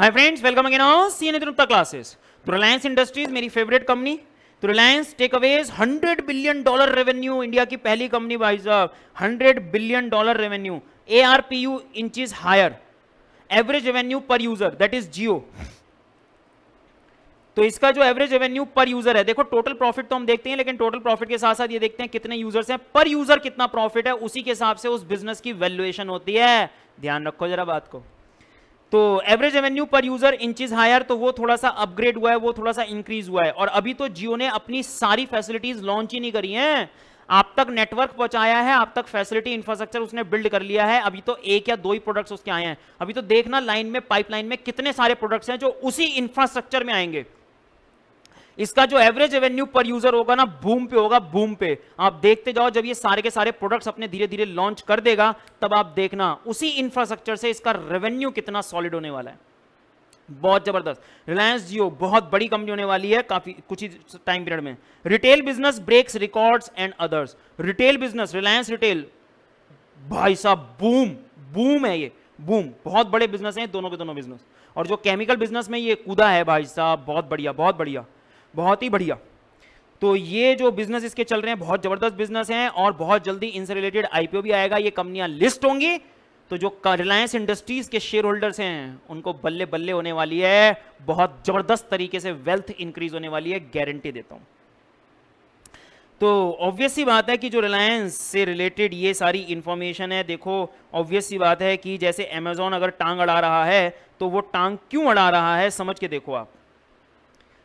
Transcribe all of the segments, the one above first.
Hi friends welcome again on C Netritva classes तो Reliance industries मेरी favourite company तो Reliance takes away 100 billion dollar revenue India की पहली कंपनी बाइज साहब 100 billion dollar revenue A R P U inch higher average revenue per user that is Jio तो इसका जो एवरेज रेवेन्यू पर यूजर है देखो टोटल प्रॉफिट तो हम देखते हैं लेकिन टोटल प्रॉफिट के साथ साथ ये देखते हैं कितने यूजर्स हैं पर यूजर कितना प्रॉफिट है उसी के हिसाब से उस बिजनेस की वैल्यूएशन होती है ध्यान रखो जरा बात को तो average revenue per user inches higher तो वो थोड़ा सा अपग्रेड हुआ है वो थोड़ा सा इंक्रीज हुआ है और अभी तो जियो ने अपनी सारी फैसिलिटीज लॉन्च ही नहीं करी हैं आप तक नेटवर्क पहुंचाया है आप तक फैसिलिटी इंफ्रास्ट्रक्चर उसने बिल्ड कर लिया है अभी तो एक या दो ही प्रोडक्ट्स उसके आए हैं अभी तो देखना लाइन में पाइपलाइन में कितने सारे प्रोडक्ट्स हैं जो उसी इंफ्रास्ट्रक्चर में आएंगे इसका जो एवरेज रेवेन्यू पर यूजर होगा ना बूम पे होगा बूम पे आप देखते जाओ जब ये सारे के सारे प्रोडक्ट्स अपने धीरे धीरे लॉन्च कर देगा तब आप देखना उसी इंफ्रास्ट्रक्चर से इसका रेवेन्यू कितना सॉलिड होने वाला है बहुत जबरदस्त रिलायंस जियो बहुत बड़ी कंपनी होने वाली है काफी कुछ ही टाइम पीरियड में retail business breaks records and others retail business Reliance retail भाई साहब बूम बूम है ये बूम बहुत बड़े बिजनेस हैं दोनों के दोनों बिजनेस और जो केमिकल बिजनेस में ये कूदा है भाई साहब बहुत बढ़िया बहुत बढ़िया बहुत ही बढ़िया तो ये जो बिजनेस इसके चल रहे हैं बहुत जबरदस्त बिजनेस हैं और बहुत जल्दी इनसे रिलेटेड आईपीओ भी आएगा ये कंपनियां लिस्ट होंगी तो जो रिलायंस इंडस्ट्रीज के शेयर होल्डर्स हैं उनको बल्ले बल्ले होने वाली है बहुत जबरदस्त तरीके से वेल्थ इंक्रीज होने वाली है गारंटी देता हूं तो ऑब्वियस सी बात है कि जो रिलायंस से रिलेटेड ये सारी इंफॉर्मेशन है देखो ऑब्वियस सी बात है कि जैसे अमेजोन अगर टांग अड़ा रहा है तो वो टांग क्यों अड़ा रहा है समझ के देखो आप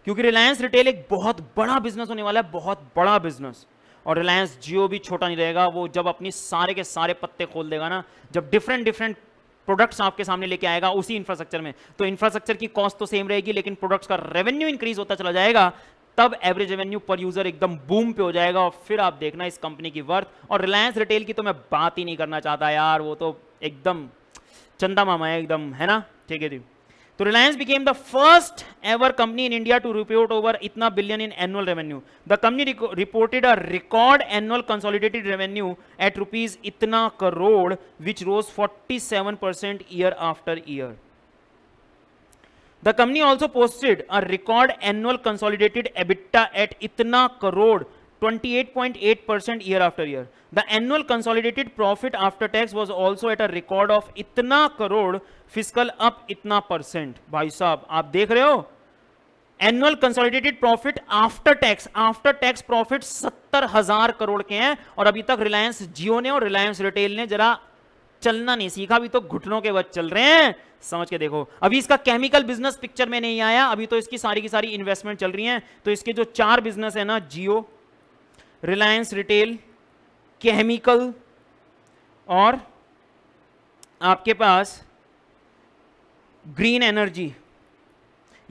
क्योंकि रिलायंस रिटेल एक बहुत बड़ा बिजनेस होने वाला है बहुत बड़ा बिजनेस और रिलायंस जियो भी छोटा नहीं रहेगा वो जब अपनी सारे के सारे पत्ते खोल देगा ना जब डिफरेंट डिफरेंट प्रोडक्ट्स आपके सामने लेके आएगा उसी इंफ्रास्ट्रक्चर में तो इंफ्रास्ट्रक्चर की कॉस्ट तो सेम रहेगी लेकिन प्रोडक्ट्स का रेवेन्यू इंक्रीज होता चला जाएगा तब एवरेज रेवेन्यू पर यूजर एकदम बूम पे हो जाएगा और फिर आप देखना इस कंपनी की वर्थ और रिलायंस रिटेल की तो मैं बात ही नहीं करना चाहता यार वो तो एकदम चंदा मामा है एकदम है ना ठीक है जी Reliance became the first ever company in India to report over itna billion in annual revenue. The company reported a record annual consolidated revenue at rupees itna crore, which rose 47% year after year. The company also posted a record annual consolidated EBITDA at itna crore, 28.8% percent year after year the annual consolidated profit after tax was also at a record of इतना crore fiscal up इतना percent भाई साहब आप देख रहे हो annual consolidated profit after tax after tax profit सत्तर हजार करोड़ के हैं और अभी तक रिलायंस जियो ने और रिलायंस रिटेल ने जरा चलना नहीं सीखा अभी तो घुटनों के बाद चल रहे हैं समझ के देखो अभी इसका केमिकल बिजनेस पिक्चर में नहीं आया अभी तो इसकी सारी की सारी इन्वेस्टमेंट चल रही है तो इसके जो चार बिजनेस है ना जियो रिलायंस रिटेल केमिकल और आपके पास ग्रीन एनर्जी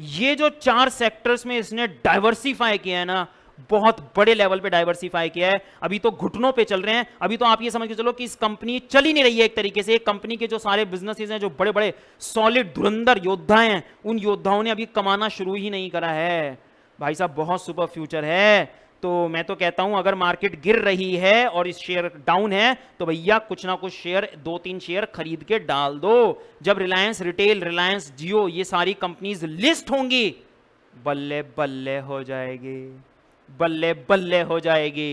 ये जो चार सेक्टर्स में इसने डाइवर्सिफाई किया है ना बहुत बड़े लेवल पे डाइवर्सिफाई किया है अभी तो घुटनों पे चल रहे हैं अभी तो आप ये समझ के चलो कि इस कंपनी चल ही नहीं रही है एक तरीके से एक कंपनी के जो सारे बिजनेसेस हैं जो बड़े बड़े सॉलिड धुरंधर योद्धा हैं उन योद्धाओं ने अभी कमाना शुरू ही नहीं करा है भाई साहब बहुत सुपर फ्यूचर है तो मैं तो कहता हूं अगर मार्केट गिर रही है और इस शेयर डाउन है तो भैया कुछ ना कुछ शेयर दो तीन शेयर खरीद के डाल दो जब रिलायंस रिटेल रिलायंस जियो ये सारी कंपनीज लिस्ट होंगी बल्ले बल्ले हो जाएगी बल्ले बल्ले हो जाएगी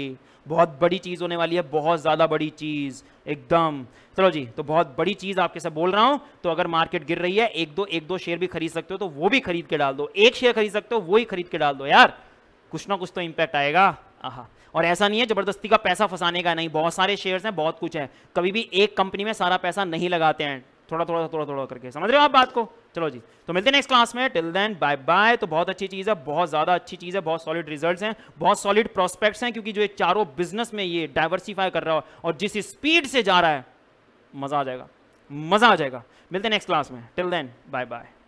बहुत बड़ी चीज़ होने वाली है बहुत ज़्यादा बड़ी चीज़ एकदम चलो जी तो बहुत बड़ी चीज़ आपके साथ बोल रहा हूं तो अगर मार्केट गिर रही है एक दो एक दो शेयर भी खरीद सकते हो तो वो भी खरीद के डाल दो एक शेयर खरीद सकते हो वो ही खरीद के डाल दो यार कुछ ना कुछ तो इम्पैक्ट आएगा आहा और ऐसा नहीं है ज़बरदस्ती का पैसा फंसाने का नहीं बहुत सारे शेयर्स हैं बहुत कुछ है कभी भी एक कंपनी में सारा पैसा नहीं लगाते हैं थोड़ा थोड़ा थोड़ा थोड़ा करके समझ रहे हो आप बात को चलो जी तो मिलते हैं नेक्स्ट क्लास में टिल देन बाय बाय तो बहुत अच्छी चीज़ है बहुत ज़्यादा अच्छी चीज़ है बहुत सॉलिड रिजल्ट्स हैं बहुत सॉलिड प्रोस्पेक्ट्स हैं क्योंकि जो ये चारों बिजनेस में ये डाइवर्सिफाई कर रहा हो और जिस स्पीड से जा रहा है मज़ा आ जाएगा मज़ा आ जाएगा मिलते हैं नेक्स्ट क्लास में टिल देन बाय बाय